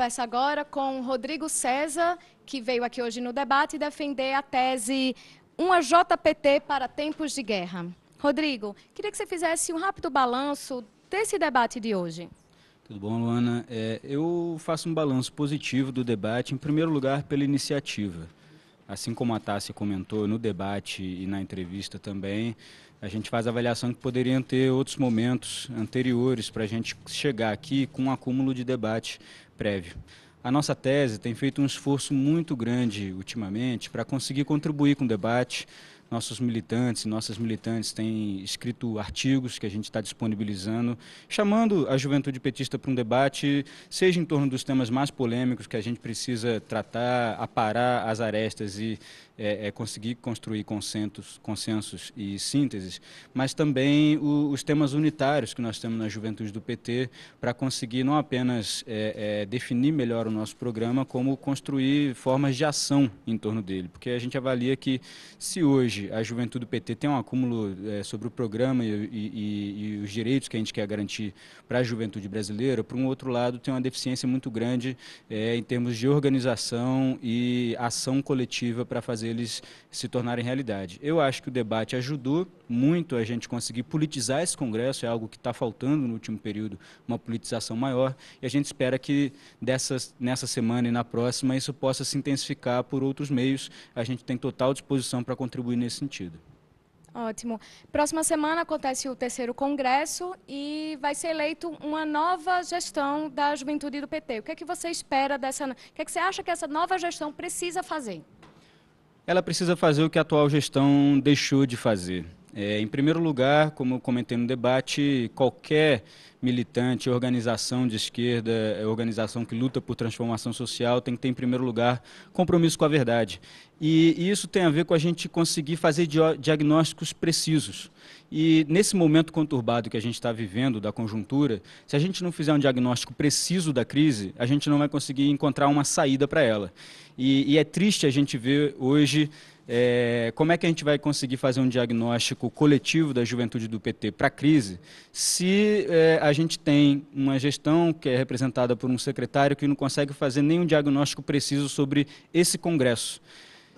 conversa agora com Rodrigo César, que veio aqui hoje no debate defender a tese Uma JPT para Tempos de Guerra. Rodrigo, queria que você fizesse um rápido balanço desse debate de hoje. Tudo bom, Luana? É, eu faço um balanço positivo do debate, em primeiro lugar, pela iniciativa assim como a Tássia comentou no debate e na entrevista também, a gente faz a avaliação que poderiam ter outros momentos anteriores para a gente chegar aqui com um acúmulo de debate prévio. A nossa tese tem feito um esforço muito grande ultimamente para conseguir contribuir com o debate, nossos militantes e nossas militantes têm escrito artigos que a gente está disponibilizando, chamando a juventude petista para um debate, seja em torno dos temas mais polêmicos que a gente precisa tratar, aparar as arestas e é, é, conseguir construir consensos, consensos e sínteses, mas também o, os temas unitários que nós temos na juventude do PT para conseguir não apenas é, é, definir melhor o nosso programa, como construir formas de ação em torno dele, porque a gente avalia que se hoje hoje a juventude do PT tem um acúmulo é, sobre o programa e, e, e, os direitos que a gente quer garantir para a juventude brasileira, por um outro lado, tem uma deficiência muito grande é, em termos de organização e ação coletiva para fazer eles se tornarem realidade. Eu acho que o debate ajudou muito a gente conseguir politizar esse Congresso, é algo que está faltando no último período, uma politização maior, e a gente espera que dessas, nessa semana e na próxima isso possa se intensificar por outros meios. A gente tem total disposição para contribuir nesse sentido. Ótimo. Próxima semana acontece o terceiro congresso e vai ser eleito uma nova gestão da juventude do PT. O que é que você espera dessa? O que é que você acha que essa nova gestão precisa fazer? Ela precisa fazer o que a atual gestão deixou de fazer é, em primeiro lugar, como eu comentei no debate, qualquer militante, organização de esquerda, é, organização que luta por transformação social, tem que ter, em primeiro lugar, compromisso com a verdade. E, e isso tem a ver com a gente conseguir fazer diagnósticos precisos. E nesse momento conturbado que a gente está vivendo, da conjuntura, se a gente não fizer um diagnóstico preciso da crise, a gente não vai conseguir encontrar uma saída para ela. E, e é triste a gente ver hoje é, como é que a gente vai conseguir fazer um diagnóstico coletivo da juventude do PT para a crise se é, a gente tem uma gestão que é representada por um secretário que não consegue fazer nenhum diagnóstico preciso sobre esse Congresso?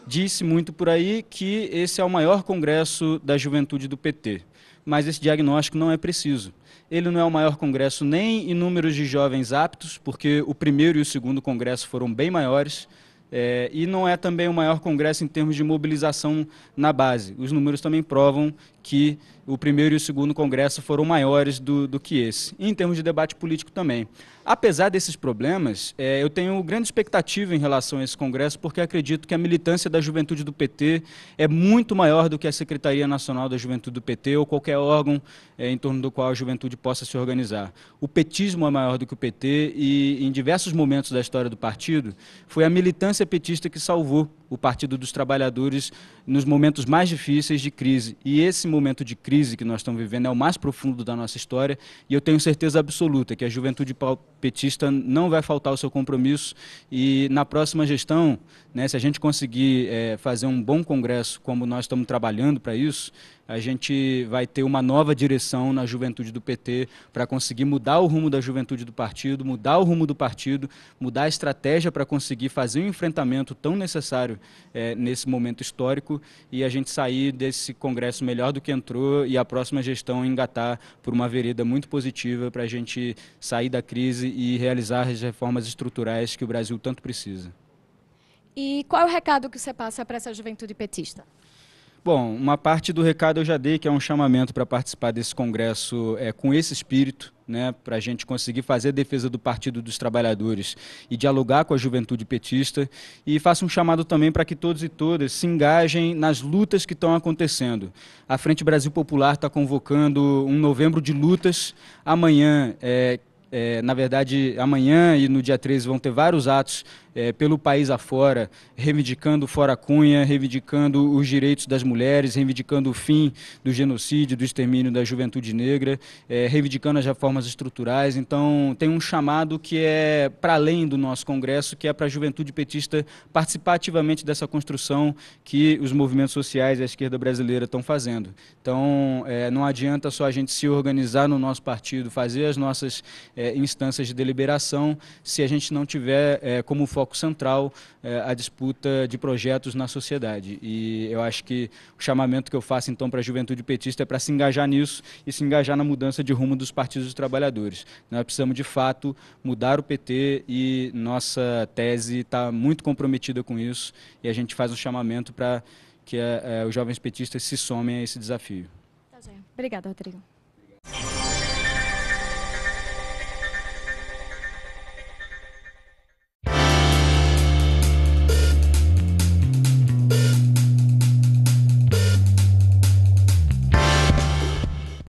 Disse muito por aí que esse é o maior congresso da juventude do PT, mas esse diagnóstico não é preciso ele não é o maior congresso nem em números de jovens aptos, porque o primeiro e o segundo congresso foram bem maiores, é, e não é também o maior congresso em termos de mobilização na base. Os números também provam que o primeiro e o segundo congresso foram maiores do, do que esse, em termos de debate político também. Apesar desses problemas, é, eu tenho grande expectativa em relação a esse congresso, porque acredito que a militância da juventude do PT é muito maior do que a Secretaria Nacional da Juventude do PT ou qualquer órgão é, em torno do qual a juventude possa se organizar. O petismo é maior do que o PT e, em diversos momentos da história do partido, foi a militância petista que salvou o Partido dos Trabalhadores nos momentos mais difíceis de crise. E esse momento de crise que nós estamos vivendo é o mais profundo da nossa história e eu tenho certeza absoluta que a juventude petista não vai faltar o seu compromisso e na próxima gestão, né, se a gente conseguir é, fazer um bom congresso como nós estamos trabalhando para isso, a gente vai ter uma nova direção na juventude do PT para conseguir mudar o rumo da juventude do partido, mudar o rumo do partido, mudar a estratégia para conseguir fazer o um enfrentamento tão necessário é, nesse momento histórico e a gente sair desse Congresso melhor do que entrou e a próxima gestão engatar por uma vereda muito positiva para a gente sair da crise e realizar as reformas estruturais que o Brasil tanto precisa. E qual é o recado que você passa para essa juventude petista? Bom, uma parte do recado eu já dei, que é um chamamento para participar desse congresso é, com esse espírito, né, para a gente conseguir fazer a defesa do Partido dos Trabalhadores e dialogar com a juventude petista. E faço um chamado também para que todos e todas se engajem nas lutas que estão acontecendo. A Frente Brasil Popular está convocando um novembro de lutas. Amanhã, é, é, na verdade, amanhã e no dia 13 vão ter vários atos é, pelo país afora, reivindicando fora Cunha, reivindicando os direitos das mulheres, reivindicando o fim do genocídio, do extermínio da juventude negra, é, reivindicando as reformas estruturais. Então, tem um chamado que é para além do nosso Congresso, que é para a juventude petista participar ativamente dessa construção que os movimentos sociais e a esquerda brasileira estão fazendo. Então, é, não adianta só a gente se organizar no nosso partido, fazer as nossas é, instâncias de deliberação, se a gente não tiver é, como foco foco central é, eh, a disputa de projetos na sociedade. E eu acho que o chamamento que eu faço então para a juventude petista é para se engajar nisso e se engajar na mudança de rumo dos partidos dos trabalhadores. Nós precisamos de fato mudar o PT e nossa tese está muito comprometida com isso e a gente faz um chamamento para que é, os jovens petistas se somem a esse desafio. Tá Obrigada, Rodrigo.